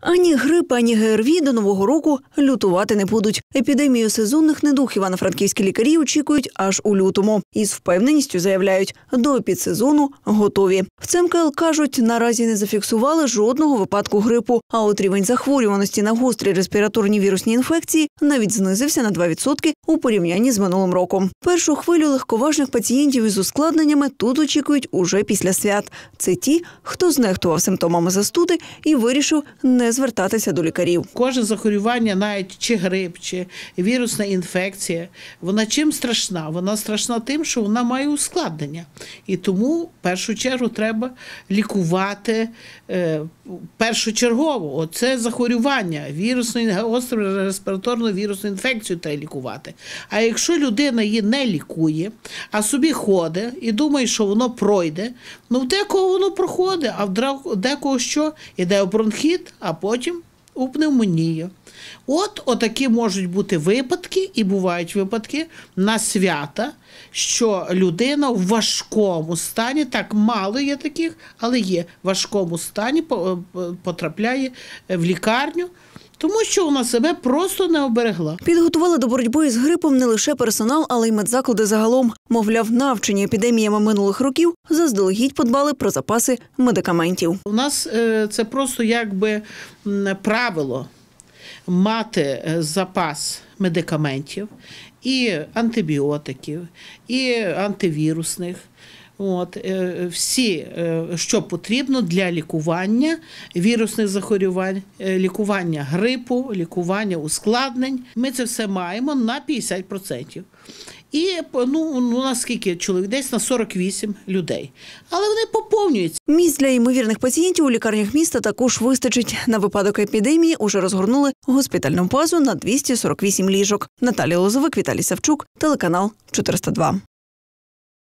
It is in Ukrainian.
Ані грип, ані ГРВІ до нового року лютувати не будуть. Епідемію сезонних недух івано-франківські лікарі очікують аж у лютому і з впевненістю заявляють, до підсезону готові. В ЦМКЛ кажуть, наразі не зафіксували жодного випадку грипу. А от рівень захворюваності на гострі респіраторні вірусні інфекції навіть знизився на 2% у порівнянні з минулим роком. Першу хвилю легковажних пацієнтів із ускладненнями тут очікують уже після свят. Це ті, хто знехтував симптомами застуди і вирішив не звертатися до лікарів. Кожне захворювання, навіть чи грип, чи вірусна інфекція, вона чим страшна? Вона страшна тим, що вона має ускладнення, і тому в першу чергу треба лікувати е, першочергово. Оце захворювання вірусну остру респіраторну вірусну інфекцію треба лікувати. А якщо людина її не лікує, а собі ходить і думає, що воно пройде, ну в декого воно проходить, а в декого що іде бронхіт, а потім у пневмонію. От отакі можуть бути випадки, і бувають випадки на свята, що людина в важкому стані, так мало є таких, але є в важкому стані, е, потрапляє в лікарню тому що вона себе просто не оберегла. Підготували до боротьби з грипом не лише персонал, але й медзаклади загалом. Мовляв, навчені епідеміями минулих років заздалегідь подбали про запаси медикаментів. У нас е, це просто якби правило мати е, запас медикаментів і антибіотиків, і антивірусних. От е, всі, е, що потрібно для лікування вірусних захворювань, е, лікування грипу, лікування ускладнень. Ми це все маємо на 50%. І ну, ну наскільки чоловік десь на 48 людей, але вони поповнюються. Місць для ймовірних пацієнтів у лікарнях міста також вистачить на випадок епідемії. Уже розгорнули госпітальну базу на 248 ліжок. Наталія Лозовик, Віталій Савчук, телеканал 402.